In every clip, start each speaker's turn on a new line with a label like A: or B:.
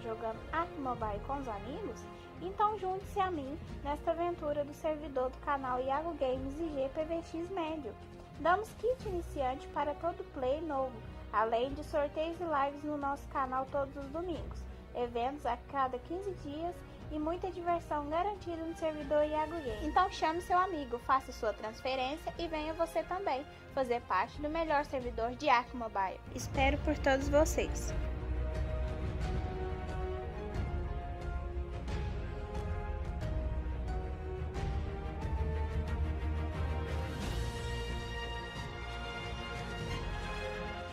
A: jogando Ark Mobile com os amigos? Então junte-se a mim nesta aventura do servidor do canal Iago Games e GPVX Médio. Damos kit iniciante para todo play novo, além de sorteios e lives no nosso canal todos os domingos, eventos a cada 15 dias e muita diversão garantida no servidor Iago Games. Então chame seu amigo, faça sua transferência e venha você também fazer parte do melhor servidor de Ark Mobile. Espero por todos vocês.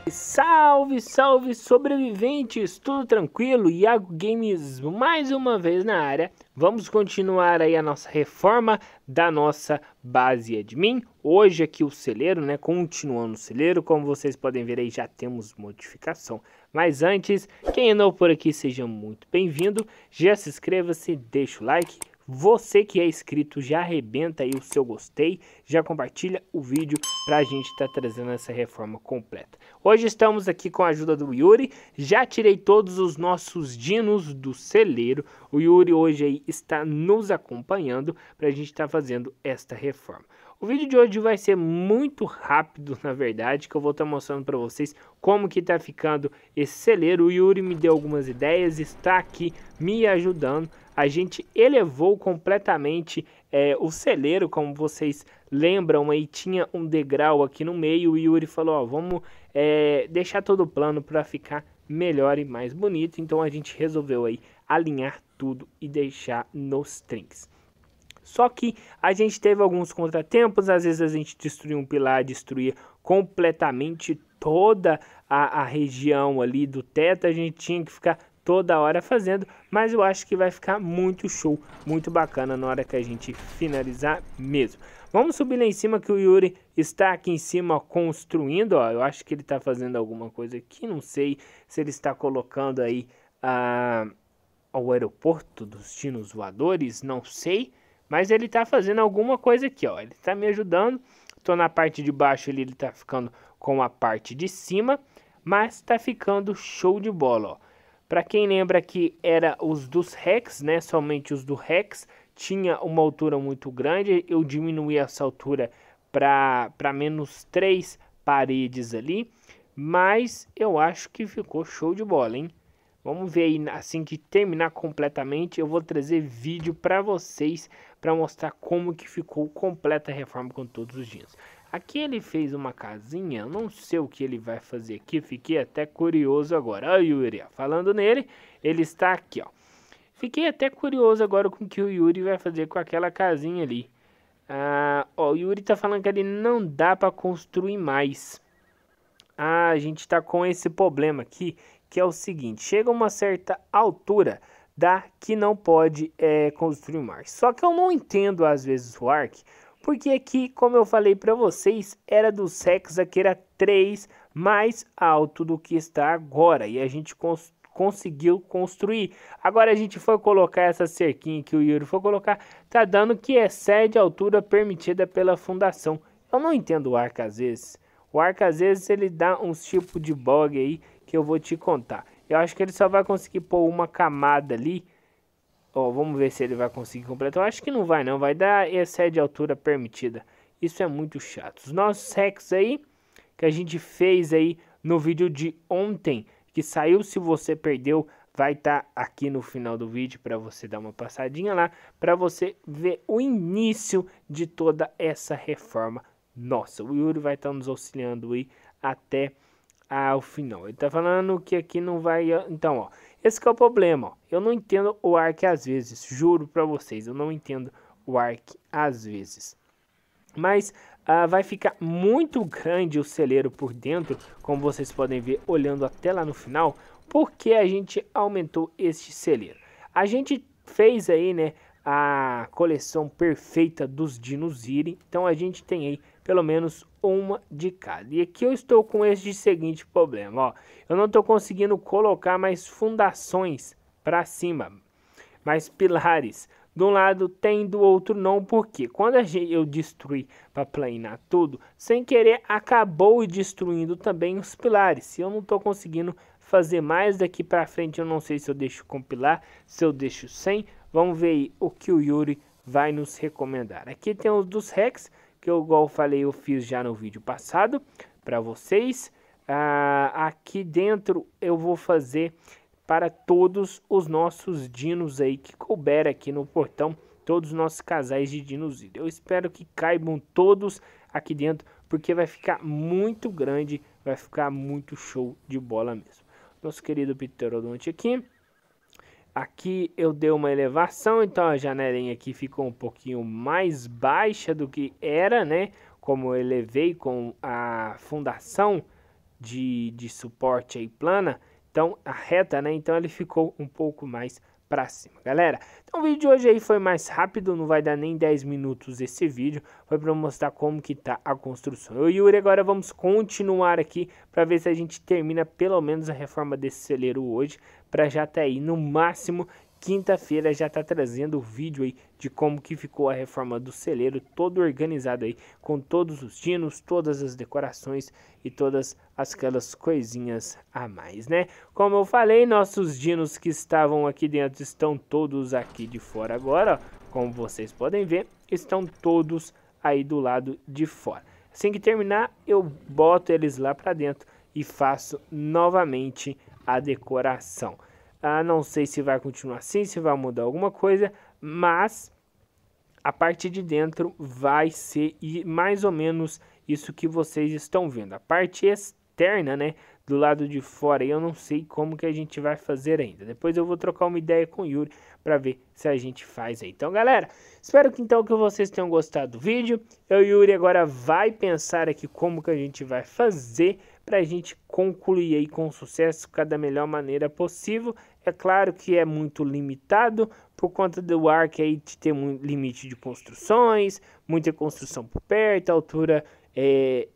A: Salve, salve sobreviventes, tudo tranquilo? Iago Games mais uma vez na área. Vamos continuar aí a nossa reforma da nossa base admin. Hoje aqui o celeiro, né, continuando o celeiro, como vocês podem ver aí já temos modificação. Mas antes, quem é novo por aqui, seja muito bem-vindo. Já se inscreva-se, deixa o like, você que é inscrito, já arrebenta aí o seu gostei, já compartilha o vídeo para a gente estar tá trazendo essa reforma completa. Hoje estamos aqui com a ajuda do Yuri, já tirei todos os nossos dinos do celeiro. O Yuri hoje aí está nos acompanhando para a gente estar tá fazendo esta reforma. O vídeo de hoje vai ser muito rápido, na verdade, que eu vou estar tá mostrando para vocês como que está ficando esse celeiro. O Yuri me deu algumas ideias, está aqui me ajudando a gente elevou completamente é, o celeiro, como vocês lembram, aí tinha um degrau aqui no meio. O Yuri falou: ó, vamos é, deixar todo plano para ficar melhor e mais bonito. Então a gente resolveu aí alinhar tudo e deixar nos trinks. Só que a gente teve alguns contratempos, às vezes a gente destruía um pilar, destruía completamente toda a, a região ali do teto, a gente tinha que ficar toda hora fazendo, mas eu acho que vai ficar muito show, muito bacana na hora que a gente finalizar mesmo. Vamos subir lá em cima que o Yuri está aqui em cima construindo, ó, eu acho que ele está fazendo alguma coisa aqui, não sei se ele está colocando aí a, ah, o aeroporto dos tinos voadores, não sei, mas ele está fazendo alguma coisa aqui, ó, ele está me ajudando, estou na parte de baixo ali, ele está ficando com a parte de cima, mas está ficando show de bola, ó. Para quem lembra que era os dos Rex, né? Somente os do Rex tinha uma altura muito grande. Eu diminuí essa altura para menos três paredes ali. Mas eu acho que ficou show de bola, hein? Vamos ver aí, assim que terminar completamente, eu vou trazer vídeo para vocês para mostrar como que ficou completa a reforma com todos os dias. Aqui ele fez uma casinha, não sei o que ele vai fazer aqui, fiquei até curioso agora. Olha o Yuri, falando nele, ele está aqui, ó. Fiquei até curioso agora com o que o Yuri vai fazer com aquela casinha ali. Ah, ó, o Yuri tá falando que ele não dá para construir mais. Ah, a gente tá com esse problema aqui, que é o seguinte, chega uma certa altura da que não pode é, construir mais. Só que eu não entendo às vezes o Ark, porque aqui, como eu falei para vocês, era do Sexa que era 3 mais alto do que está agora, e a gente cons conseguiu construir. Agora a gente foi colocar essa cerquinha que o Yuri foi colocar, tá dando que excede é a altura permitida pela fundação. Eu não entendo o arca às vezes. O arca às vezes ele dá uns tipo de bug aí que eu vou te contar. Eu acho que ele só vai conseguir pôr uma camada ali Ó, vamos ver se ele vai conseguir completar. Eu acho que não vai, não. Vai dar excede de altura permitida. Isso é muito chato. Os nossos hacks aí, que a gente fez aí no vídeo de ontem, que saiu, se você perdeu, vai estar tá aqui no final do vídeo para você dar uma passadinha lá, para você ver o início de toda essa reforma. Nossa, o Yuri vai estar tá nos auxiliando aí até ao final. Ele está falando que aqui não vai... Então, ó... Esse é o problema. Ó. Eu não entendo o arc às vezes, juro para vocês, eu não entendo o arc às vezes. Mas ah, vai ficar muito grande o celeiro por dentro, como vocês podem ver olhando até lá no final, porque a gente aumentou este celeiro. A gente fez aí, né, a coleção perfeita dos irem. Então a gente tem aí pelo menos uma de cada. E aqui eu estou com este seguinte problema, ó. Eu não estou conseguindo colocar mais fundações para cima, mais pilares. De um lado tem, do outro não, porque quando eu destruí para planear tudo, sem querer acabou destruindo também os pilares. Se eu não estou conseguindo fazer mais daqui para frente, eu não sei se eu deixo compilar, se eu deixo sem Vamos ver aí o que o Yuri vai nos recomendar. Aqui tem os dos hacks, que eu, igual falei, eu fiz já no vídeo passado para vocês. Ah, aqui dentro eu vou fazer para todos os nossos dinos aí que couber aqui no portão, todos os nossos casais de dinos. Eu espero que caibam todos aqui dentro, porque vai ficar muito grande, vai ficar muito show de bola mesmo. Nosso querido Pterodonte aqui. Aqui eu dei uma elevação, então a janelinha aqui ficou um pouquinho mais baixa do que era, né? Como eu elevei com a fundação de, de suporte aí plana, então a reta, né? Então ele ficou um pouco mais baixa pra cima, galera. Então o vídeo de hoje aí foi mais rápido, não vai dar nem 10 minutos esse vídeo, foi pra mostrar como que tá a construção. Eu e Yuri agora vamos continuar aqui pra ver se a gente termina pelo menos a reforma desse celeiro hoje, pra já tá aí no máximo quinta-feira já está trazendo o vídeo aí de como que ficou a reforma do celeiro, todo organizado aí, com todos os dinos, todas as decorações e todas aquelas coisinhas a mais, né? Como eu falei, nossos dinos que estavam aqui dentro estão todos aqui de fora agora, ó, como vocês podem ver, estão todos aí do lado de fora. Assim que terminar, eu boto eles lá para dentro e faço novamente a decoração. Ah, não sei se vai continuar assim, se vai mudar alguma coisa, mas a parte de dentro vai ser mais ou menos isso que vocês estão vendo. A parte externa, né, do lado de fora, eu não sei como que a gente vai fazer ainda. Depois eu vou trocar uma ideia com o Yuri para ver se a gente faz aí. Então, galera, espero que então que vocês tenham gostado do vídeo. Eu e o Yuri agora vai pensar aqui como que a gente vai fazer para a gente concluir aí com sucesso cada melhor maneira possível. É claro que é muito limitado por conta do arco aí de ter um limite de construções, muita construção por perto, altura é,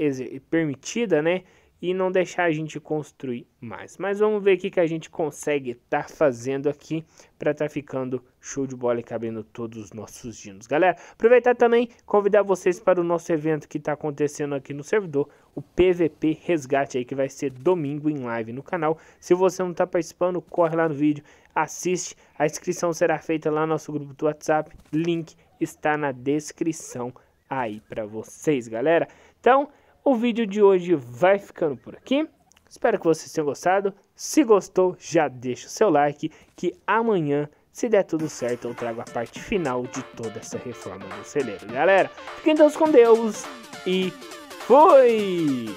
A: permitida, né? e não deixar a gente construir mais. Mas vamos ver o que, que a gente consegue estar tá fazendo aqui para estar tá ficando show de bola e cabendo todos os nossos dinos. Galera, aproveitar também convidar vocês para o nosso evento que está acontecendo aqui no servidor, o PVP Resgate aí que vai ser domingo em live no canal. Se você não está participando, corre lá no vídeo, assiste. A inscrição será feita lá no nosso grupo do WhatsApp. Link está na descrição aí para vocês, galera. Então, o vídeo de hoje vai ficando por aqui. Espero que vocês tenham gostado. Se gostou, já deixa o seu like que amanhã, se der tudo certo, eu trago a parte final de toda essa reforma do celeiro. Galera, fiquem todos com Deus e fui!